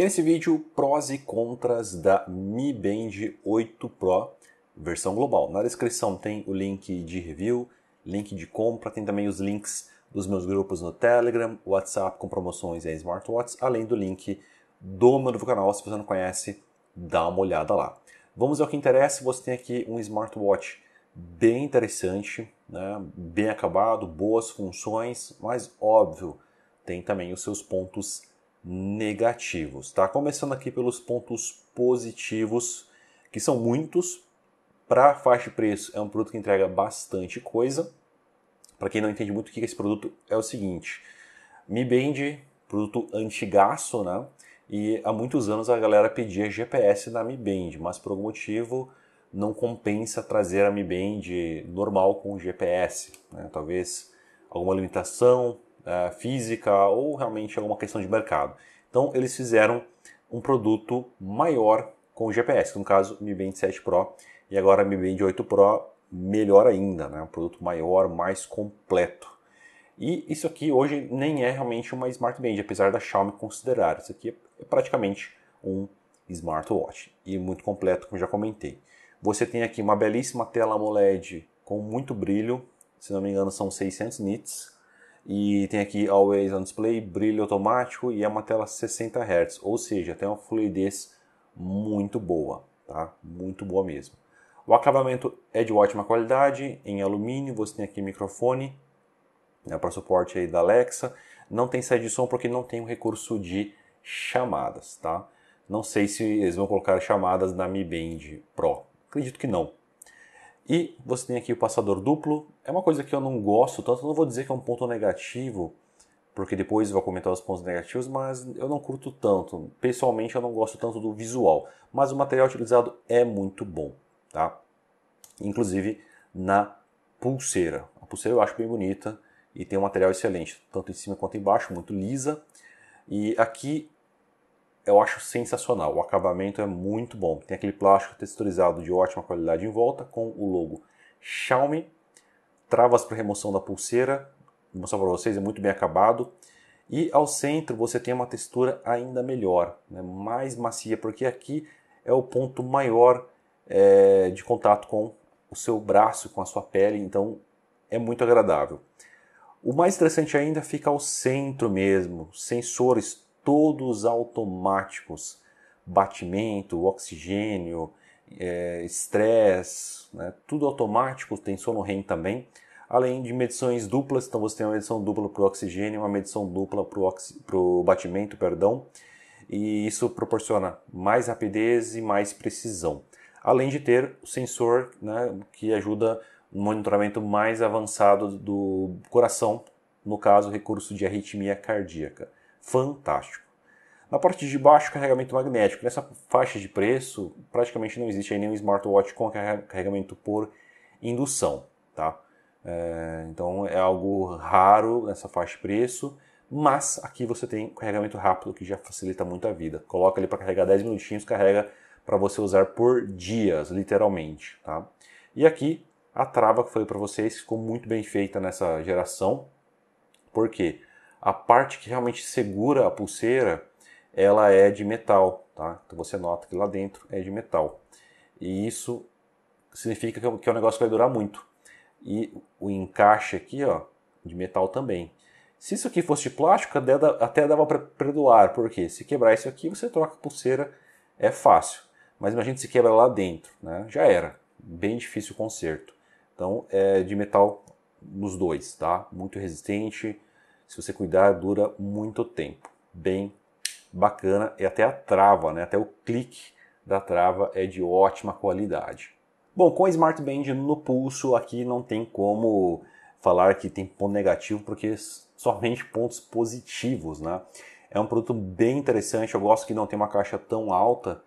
E nesse vídeo, prós e contras da Mi Band 8 Pro versão global. Na descrição tem o link de review, link de compra, tem também os links dos meus grupos no Telegram, WhatsApp com promoções e smartwatches, além do link do meu novo canal. Se você não conhece, dá uma olhada lá. Vamos ao que interessa. Você tem aqui um smartwatch bem interessante, né? bem acabado, boas funções, mas óbvio, tem também os seus pontos negativos, tá? Começando aqui pelos pontos positivos, que são muitos. Para faixa de preço, é um produto que entrega bastante coisa. Para quem não entende muito o que é esse produto, é o seguinte: Mi Band, produto antigaço, né? E há muitos anos a galera pedia GPS na Mi Band, mas por algum motivo não compensa trazer a Mi Band normal com GPS. Né? Talvez alguma limitação, é, física ou realmente alguma questão de mercado. Então eles fizeram um produto maior com o GPS, no caso Mi Band 7 Pro e agora Mi Band 8 Pro melhor ainda, né? um produto maior, mais completo. E isso aqui hoje nem é realmente uma Smart Band, apesar da Xiaomi considerar. Isso aqui é praticamente um smartwatch e muito completo, como já comentei. Você tem aqui uma belíssima tela AMOLED com muito brilho, se não me engano são 600 nits, e tem aqui Always on Display, brilho automático e é uma tela 60 Hz, ou seja, tem uma fluidez muito boa, tá? Muito boa mesmo. O acabamento é de ótima qualidade, em alumínio, você tem aqui microfone né, para suporte aí da Alexa. Não tem saída de som porque não tem o recurso de chamadas, tá? Não sei se eles vão colocar chamadas na Mi Band Pro. Acredito que não, e você tem aqui o passador duplo. É uma coisa que eu não gosto tanto, não vou dizer que é um ponto negativo, porque depois eu vou comentar os pontos negativos, mas eu não curto tanto. Pessoalmente eu não gosto tanto do visual, mas o material utilizado é muito bom, tá? Inclusive na pulseira. A pulseira eu acho bem bonita e tem um material excelente, tanto em cima quanto embaixo, muito lisa. E aqui eu acho sensacional. O acabamento é muito bom. Tem aquele plástico texturizado de ótima qualidade em volta com o logo Xiaomi. Travas para remoção da pulseira, vou mostrar para vocês, é muito bem acabado. E ao centro você tem uma textura ainda melhor, né? mais macia, porque aqui é o ponto maior é, de contato com o seu braço, com a sua pele, então é muito agradável. O mais interessante ainda fica ao centro mesmo, sensores todos automáticos. Batimento, oxigênio, é, estresse, é, né? tudo automático, tem sono REM também. Além de medições duplas, então você tem uma medição dupla para o oxigênio, uma medição dupla para o oxi... batimento, perdão, e isso proporciona mais rapidez e mais precisão. Além de ter o sensor né, que ajuda no monitoramento mais avançado do coração, no caso, recurso de arritmia cardíaca fantástico. Na parte de baixo, carregamento magnético. Nessa faixa de preço, praticamente não existe nenhum smartwatch com carregamento por indução. Tá? É, então é algo raro nessa faixa de preço, mas aqui você tem carregamento rápido que já facilita muito a vida. Coloca ele para carregar 10 minutinhos, carrega para você usar por dias, literalmente. Tá? E aqui a trava que eu falei para vocês ficou muito bem feita nessa geração. Por quê? a parte que realmente segura a pulseira, ela é de metal, tá? Então você nota que lá dentro é de metal. E isso significa que é um é negócio que vai durar muito. E o encaixe aqui, ó, de metal também. Se isso aqui fosse de plástico, até dava para perdoar, porque se quebrar isso aqui, você troca a pulseira, é fácil. Mas imagina se quebra lá dentro, né? Já era. Bem difícil o conserto. Então, é de metal nos dois, tá? Muito resistente, se você cuidar, dura muito tempo. Bem bacana, e até a trava, né? até o clique da trava é de ótima qualidade. Bom, com a Smart Band no pulso, aqui não tem como falar que tem ponto negativo, porque somente pontos positivos, né? É um produto bem interessante, eu gosto que não tem uma caixa tão alta,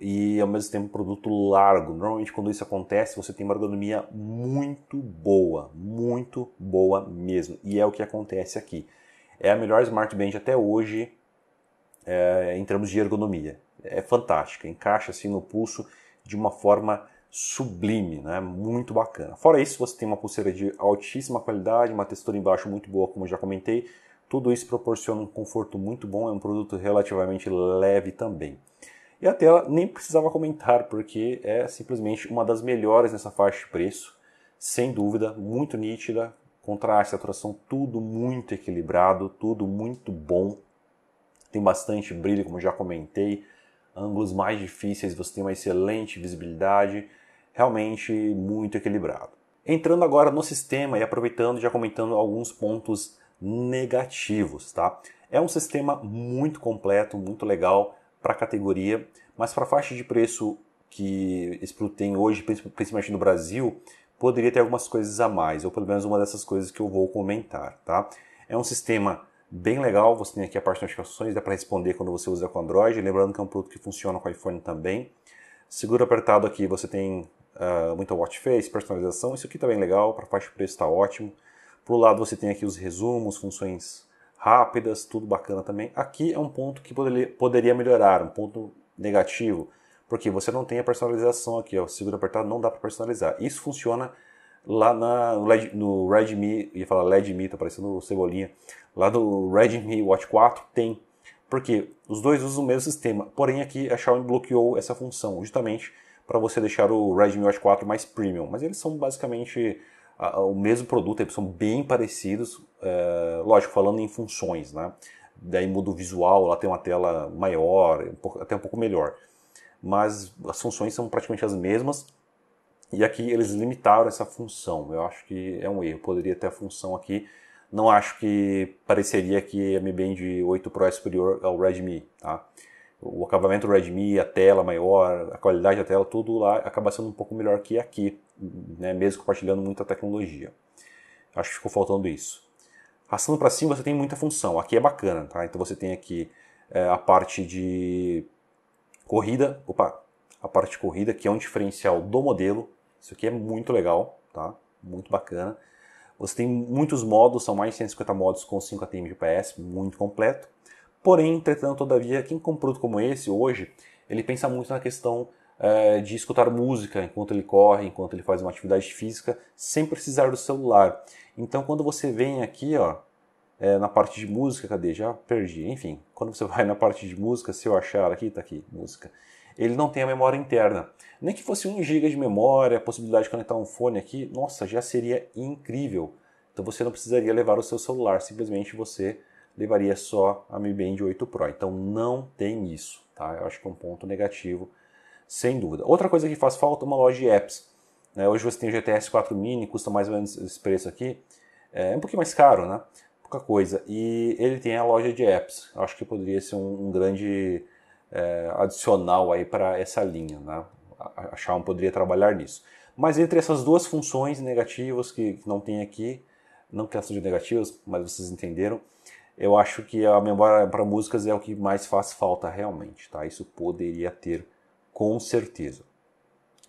e ao mesmo tempo produto largo. Normalmente quando isso acontece, você tem uma ergonomia muito boa, muito boa mesmo. E é o que acontece aqui. É a melhor smartband até hoje é, em termos de ergonomia. É fantástica, encaixa assim no pulso de uma forma sublime, né? Muito bacana. Fora isso, você tem uma pulseira de altíssima qualidade, uma textura embaixo muito boa, como eu já comentei. Tudo isso proporciona um conforto muito bom, é um produto relativamente leve também. E a tela nem precisava comentar, porque é simplesmente uma das melhores nessa faixa de preço. Sem dúvida, muito nítida, contraste, saturação, tudo muito equilibrado, tudo muito bom. Tem bastante brilho, como já comentei. Ângulos mais difíceis, você tem uma excelente visibilidade. Realmente muito equilibrado. Entrando agora no sistema e aproveitando, já comentando alguns pontos negativos, tá? É um sistema muito completo, muito legal para a categoria, mas para a faixa de preço que esse produto tem hoje, principalmente no Brasil, poderia ter algumas coisas a mais, ou pelo menos uma dessas coisas que eu vou comentar, tá? É um sistema bem legal, você tem aqui a parte de notificações, dá para responder quando você usa com Android, lembrando que é um produto que funciona com iPhone também. Seguro apertado aqui, você tem uh, muita watch face, personalização, isso aqui também tá bem legal, para faixa de preço está ótimo. Por um lado você tem aqui os resumos, funções rápidas, tudo bacana também. Aqui é um ponto que poderia melhorar, um ponto negativo, porque você não tem a personalização aqui, ó, segura apertado não dá para personalizar. Isso funciona lá na, no, LED, no Redmi, ia falar LEDmi, tá parecendo Cebolinha, lá do Redmi Watch 4 tem, porque os dois usam o mesmo sistema, porém aqui a Xiaomi bloqueou essa função, justamente para você deixar o Redmi Watch 4 mais premium, mas eles são basicamente a, a, o mesmo produto, eles são bem parecidos, é, lógico, falando em funções, né? Daí muda o visual, ela tem uma tela maior, até um pouco melhor. Mas as funções são praticamente as mesmas. E aqui eles limitaram essa função. Eu acho que é um erro. Poderia ter a função aqui. Não acho que pareceria que a Mi Band 8 Pro é superior ao Redmi. Tá? O acabamento do Redmi, a tela maior, a qualidade da tela, tudo lá acaba sendo um pouco melhor que aqui, né? mesmo compartilhando muita tecnologia. Acho que ficou faltando isso. Rastando para cima você tem muita função. Aqui é bacana, tá? Então você tem aqui é, a parte de corrida, opa, a parte de corrida que é um diferencial do modelo. Isso aqui é muito legal, tá? Muito bacana. Você tem muitos modos, são mais de 150 modos com 5 ATM de PS, muito completo. Porém, entretanto, todavia, quem compra um produto como esse hoje, ele pensa muito na questão é, de escutar música enquanto ele corre, enquanto ele faz uma atividade física, sem precisar do celular. Então, quando você vem aqui, ó, é, na parte de música, cadê? Já perdi. Enfim, quando você vai na parte de música, se eu achar aqui, tá aqui, música. Ele não tem a memória interna. Nem que fosse 1 GB de memória, a possibilidade de conectar um fone aqui, nossa, já seria incrível. Então você não precisaria levar o seu celular, simplesmente você levaria só a Mi Band 8 Pro. Então não tem isso, tá? Eu acho que é um ponto negativo sem dúvida. Outra coisa que faz falta é uma loja de apps. Né? Hoje você tem o GTS 4 Mini, custa mais ou menos esse preço aqui. É, é um pouquinho mais caro, né? Pouca coisa. E ele tem a loja de apps. Acho que poderia ser um, um grande é, adicional aí para essa linha, né? A Xiaomi poderia trabalhar nisso. Mas entre essas duas funções negativas que, que não tem aqui, não que elas sejam negativas, mas vocês entenderam, eu acho que a memória para músicas é o que mais faz falta realmente, tá? Isso poderia ter com certeza.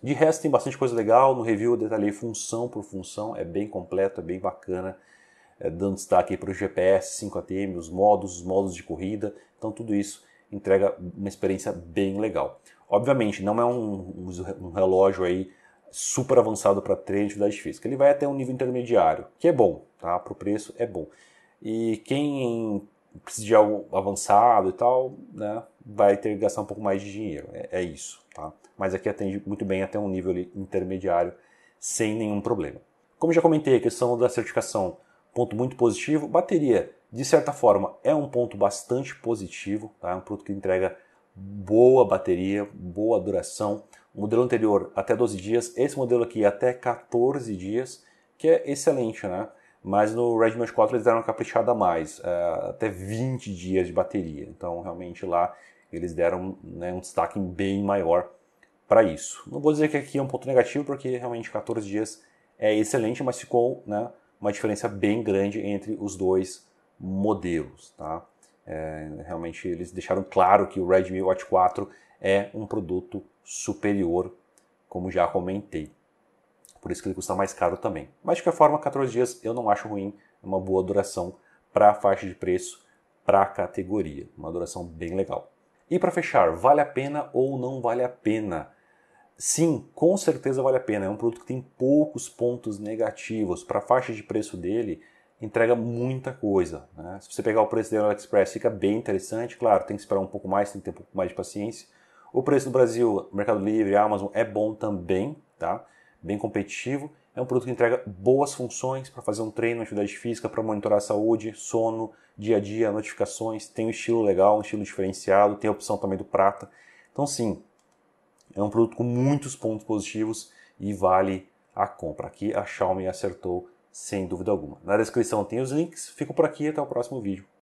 De resto, tem bastante coisa legal. No review eu detalhei função por função, é bem completo, é bem bacana. É, dando destaque para o GPS, 5ATM, os modos, os modos de corrida. Então, tudo isso entrega uma experiência bem legal. Obviamente, não é um, um relógio aí super avançado para treino de atividade física. Ele vai até um nível intermediário, que é bom, tá? Para o preço é bom. E quem precisa de algo avançado e tal, né, vai ter que gastar um pouco mais de dinheiro. É, é isso, tá? Mas aqui atende muito bem até um nível intermediário sem nenhum problema. Como já comentei, a questão da certificação, ponto muito positivo. Bateria, de certa forma, é um ponto bastante positivo, tá? É um produto que entrega boa bateria, boa duração. O modelo anterior até 12 dias, esse modelo aqui até 14 dias, que é excelente, né? Mas no Redmi Watch 4 eles deram uma caprichada a mais, uh, até 20 dias de bateria. Então, realmente lá eles deram né, um destaque bem maior para isso. Não vou dizer que aqui é um ponto negativo, porque realmente 14 dias é excelente, mas ficou né, uma diferença bem grande entre os dois modelos. Tá? É, realmente eles deixaram claro que o Redmi Watch 4 é um produto superior, como já comentei. Por isso que ele custa mais caro também. Mas de qualquer forma, 14 dias eu não acho ruim, é uma boa duração para a faixa de preço, para a categoria. Uma duração bem legal. E para fechar, vale a pena ou não vale a pena? Sim, com certeza vale a pena. É um produto que tem poucos pontos negativos. Para a faixa de preço dele, entrega muita coisa. Né? Se você pegar o preço dele no AliExpress, fica bem interessante. Claro, tem que esperar um pouco mais, tem que ter um pouco mais de paciência. O preço no Brasil, Mercado Livre, Amazon, é bom também, tá? bem competitivo. É um produto que entrega boas funções para fazer um treino, atividade física, para monitorar a saúde, sono, dia a dia, notificações. Tem um estilo legal, um estilo diferenciado, tem a opção também do prata. Então, sim, é um produto com muitos pontos positivos e vale a compra. Aqui a Xiaomi acertou sem dúvida alguma. Na descrição tem os links. Fico por aqui até o próximo vídeo.